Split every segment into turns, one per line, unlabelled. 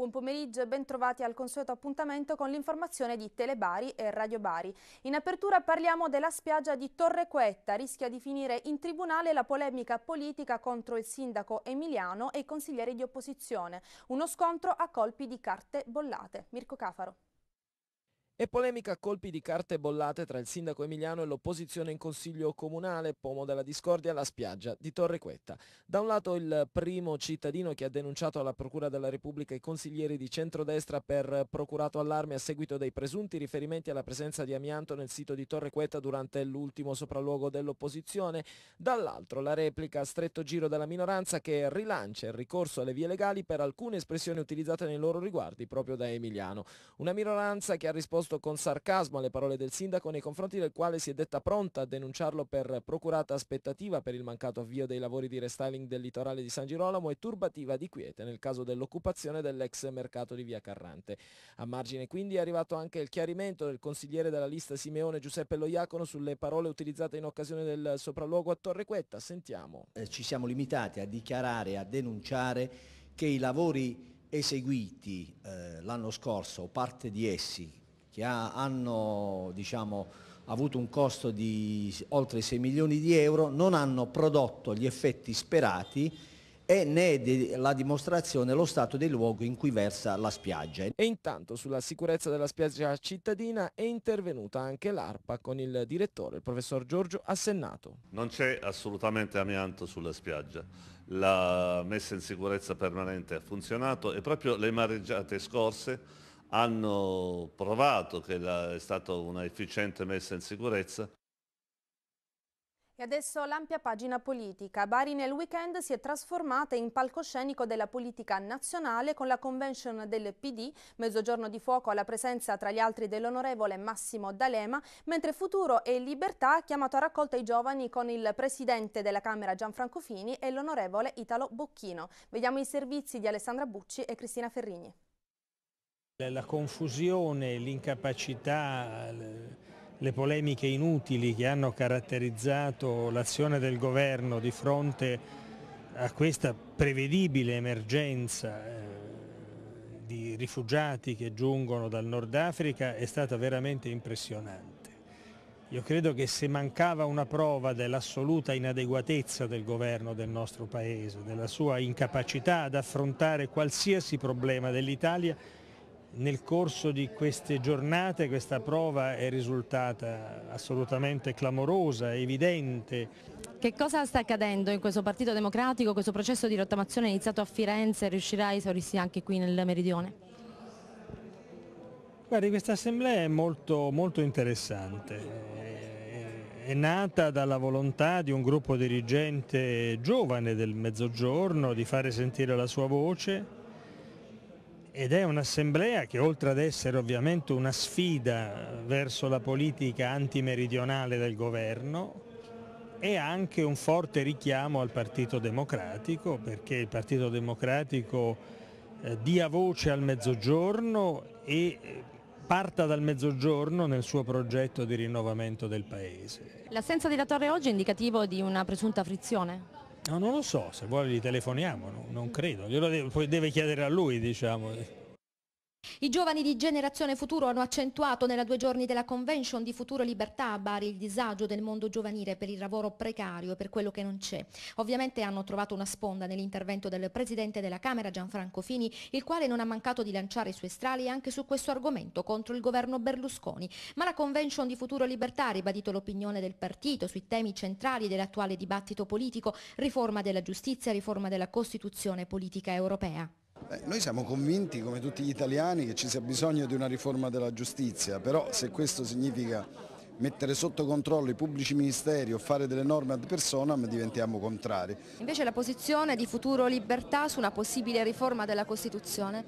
Buon pomeriggio e bentrovati al consueto appuntamento con l'informazione di Telebari e Radio Bari. In apertura parliamo della spiaggia di Torre Quetta, rischia di finire in tribunale la polemica politica contro il sindaco Emiliano e i consiglieri di opposizione. Uno scontro a colpi di carte bollate. Mirko Cafaro.
E polemica a colpi di carte bollate tra il sindaco emiliano e l'opposizione in consiglio comunale, pomo della discordia alla spiaggia di Torre Quetta. Da un lato il primo cittadino che ha denunciato alla Procura della Repubblica i consiglieri di centrodestra per procurato allarme a seguito dei presunti riferimenti alla presenza di amianto nel sito di Torre Quetta durante l'ultimo sopralluogo dell'opposizione, dall'altro la replica a stretto giro della minoranza che rilancia il ricorso alle vie legali per alcune espressioni utilizzate nei loro riguardi proprio da Emiliano. Una minoranza che ha risposto risposto con sarcasmo alle parole del sindaco nei confronti del quale si è detta pronta a denunciarlo per procurata aspettativa per il mancato avvio dei lavori di restyling del litorale di San Girolamo e turbativa di quiete nel caso dell'occupazione dell'ex mercato di via Carrante. A margine quindi è arrivato anche il chiarimento del consigliere della lista Simeone Giuseppe Loiacono sulle parole utilizzate in occasione del sopralluogo a Torre Quetta.
Sentiamo. Eh, ci siamo limitati a dichiarare, a denunciare che i lavori eseguiti eh, l'anno scorso o parte di essi che ha, hanno diciamo, avuto un costo di oltre 6 milioni di euro, non hanno prodotto gli effetti sperati e né la dimostrazione lo stato dei luoghi in cui versa la spiaggia. E intanto
sulla sicurezza della spiaggia cittadina è intervenuta anche l'ARPA con il direttore, il professor Giorgio Assennato.
Non c'è assolutamente amianto sulla spiaggia. La messa in sicurezza permanente ha funzionato e proprio le mareggiate scorse hanno provato che la, è stata una efficiente messa in sicurezza.
E adesso l'ampia pagina politica. Bari nel weekend si è trasformata in palcoscenico della politica nazionale con la convention del PD, mezzogiorno di fuoco alla presenza tra gli altri dell'onorevole Massimo D'Alema, mentre Futuro e Libertà ha chiamato a raccolta i giovani con il presidente della Camera Gianfranco Fini e l'onorevole Italo Bocchino. Vediamo i servizi di Alessandra Bucci e Cristina Ferrini.
La confusione, l'incapacità, le polemiche inutili che hanno caratterizzato l'azione del governo di fronte a questa prevedibile emergenza eh, di rifugiati che giungono dal Nord Africa è stata veramente impressionante. Io credo che se mancava una prova dell'assoluta inadeguatezza del governo del nostro Paese, della sua incapacità ad affrontare qualsiasi problema dell'Italia, nel corso di queste giornate questa prova è risultata assolutamente clamorosa, evidente.
Che cosa sta accadendo in questo Partito Democratico? Questo processo di rottamazione è iniziato a Firenze, riuscirà a esaurirsi anche qui nel Meridione?
Guardi, questa assemblea è molto, molto interessante eh, è nata dalla volontà di un gruppo dirigente giovane del Mezzogiorno di fare sentire la sua voce ed è un'assemblea che oltre ad essere ovviamente una sfida verso la politica antimeridionale del governo è anche un forte richiamo al Partito Democratico perché il Partito Democratico eh, dia voce al mezzogiorno e eh, parta dal mezzogiorno nel suo progetto di rinnovamento del Paese.
L'assenza della torre oggi è indicativo di una presunta frizione?
No, non lo so, se vuole li telefoniamo, no, non credo, glielo deve, poi deve chiedere a lui diciamo.
I giovani di Generazione Futuro hanno accentuato nella due giorni della Convention di Futuro Libertà a Bari il disagio del mondo giovanile per il lavoro precario e per quello che non c'è. Ovviamente hanno trovato una sponda nell'intervento del Presidente della Camera Gianfranco Fini, il quale non ha mancato di lanciare i suoi strali anche su questo argomento contro il governo Berlusconi. Ma la Convention di Futuro Libertà ha ribadito l'opinione del partito sui temi centrali dell'attuale dibattito politico, riforma della giustizia, riforma della Costituzione politica europea.
Eh, noi siamo convinti, come tutti gli italiani, che ci sia bisogno di una riforma della giustizia, però se questo significa mettere sotto controllo i pubblici ministeri o fare delle norme ad personam diventiamo contrari.
Invece la posizione di Futuro Libertà su una possibile riforma della Costituzione?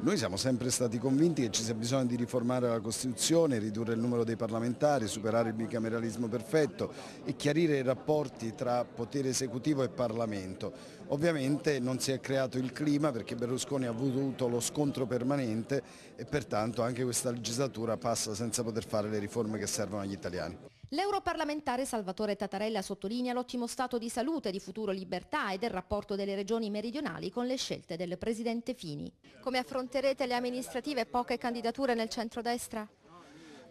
Noi siamo sempre stati convinti che ci sia bisogno di riformare la Costituzione, ridurre il numero dei parlamentari, superare il bicameralismo perfetto e chiarire i rapporti tra potere esecutivo e Parlamento. Ovviamente non si è creato il clima perché Berlusconi ha avuto lo scontro permanente e pertanto anche questa legislatura passa senza poter fare le riforme che servono agli italiani.
L'europarlamentare Salvatore Tattarella sottolinea l'ottimo stato di salute di Futuro Libertà e del rapporto delle regioni meridionali con le scelte del presidente Fini. Come affronterete le amministrative poche candidature nel centrodestra?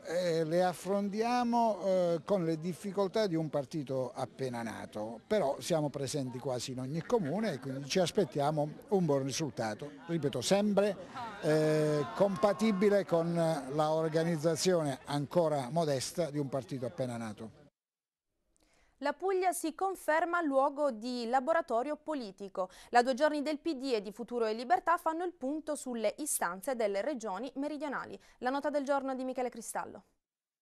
eh, le affrontiamo eh, con le difficoltà di un partito appena nato, però siamo presenti quasi in ogni comune e quindi ci aspettiamo un buon risultato, ripeto sempre eh, compatibile con l'organizzazione ancora modesta di un partito appena nato.
La Puglia si conferma luogo di laboratorio politico. La due giorni del PD e di Futuro e Libertà fanno il punto sulle istanze delle regioni meridionali. La nota del giorno di Michele Cristallo.